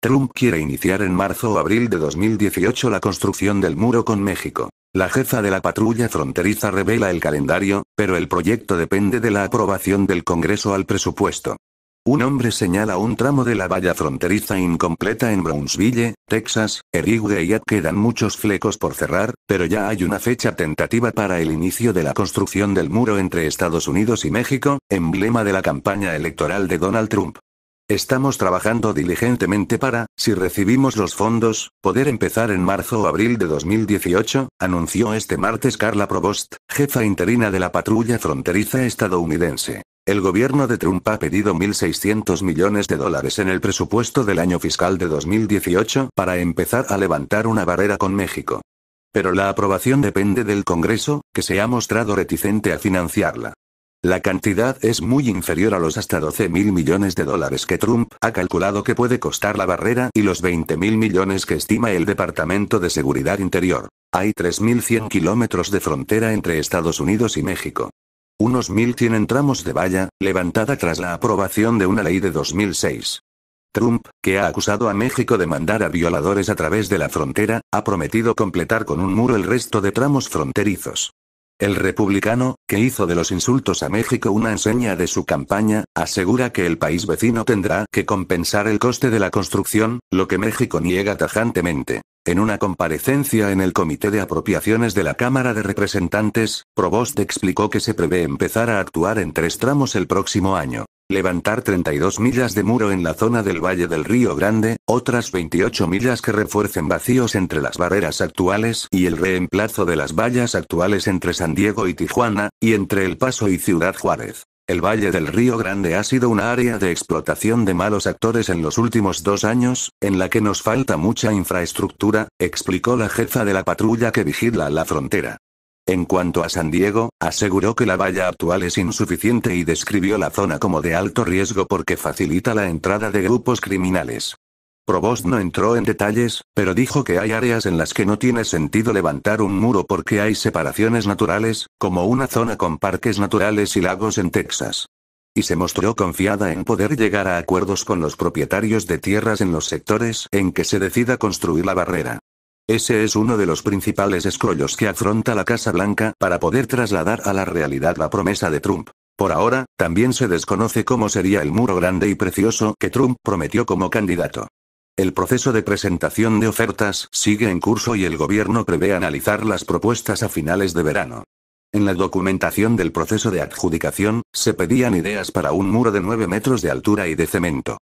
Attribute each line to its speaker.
Speaker 1: Trump quiere iniciar en marzo o abril de 2018 la construcción del muro con México. La jefa de la patrulla fronteriza revela el calendario, pero el proyecto depende de la aprobación del Congreso al presupuesto. Un hombre señala un tramo de la valla fronteriza incompleta en Brownsville, Texas, Erigue y quedan muchos flecos por cerrar, pero ya hay una fecha tentativa para el inicio de la construcción del muro entre Estados Unidos y México, emblema de la campaña electoral de Donald Trump. Estamos trabajando diligentemente para, si recibimos los fondos, poder empezar en marzo o abril de 2018, anunció este martes Carla Provost, jefa interina de la patrulla fronteriza estadounidense. El gobierno de Trump ha pedido 1.600 millones de dólares en el presupuesto del año fiscal de 2018 para empezar a levantar una barrera con México. Pero la aprobación depende del Congreso, que se ha mostrado reticente a financiarla. La cantidad es muy inferior a los hasta 12 mil millones de dólares que Trump ha calculado que puede costar la barrera y los 20 mil millones que estima el Departamento de Seguridad Interior. Hay 3.100 kilómetros de frontera entre Estados Unidos y México. Unos tienen tramos de valla, levantada tras la aprobación de una ley de 2006. Trump, que ha acusado a México de mandar a violadores a través de la frontera, ha prometido completar con un muro el resto de tramos fronterizos. El republicano, que hizo de los insultos a México una enseña de su campaña, asegura que el país vecino tendrá que compensar el coste de la construcción, lo que México niega tajantemente. En una comparecencia en el Comité de Apropiaciones de la Cámara de Representantes, Provost explicó que se prevé empezar a actuar en tres tramos el próximo año levantar 32 millas de muro en la zona del Valle del Río Grande, otras 28 millas que refuercen vacíos entre las barreras actuales y el reemplazo de las vallas actuales entre San Diego y Tijuana, y entre El Paso y Ciudad Juárez. El Valle del Río Grande ha sido una área de explotación de malos actores en los últimos dos años, en la que nos falta mucha infraestructura, explicó la jefa de la patrulla que vigila la frontera. En cuanto a San Diego, aseguró que la valla actual es insuficiente y describió la zona como de alto riesgo porque facilita la entrada de grupos criminales. Provost no entró en detalles, pero dijo que hay áreas en las que no tiene sentido levantar un muro porque hay separaciones naturales, como una zona con parques naturales y lagos en Texas. Y se mostró confiada en poder llegar a acuerdos con los propietarios de tierras en los sectores en que se decida construir la barrera. Ese es uno de los principales escrollos que afronta la Casa Blanca para poder trasladar a la realidad la promesa de Trump. Por ahora, también se desconoce cómo sería el muro grande y precioso que Trump prometió como candidato. El proceso de presentación de ofertas sigue en curso y el gobierno prevé analizar las propuestas a finales de verano. En la documentación del proceso de adjudicación, se pedían ideas para un muro de 9 metros de altura y de cemento.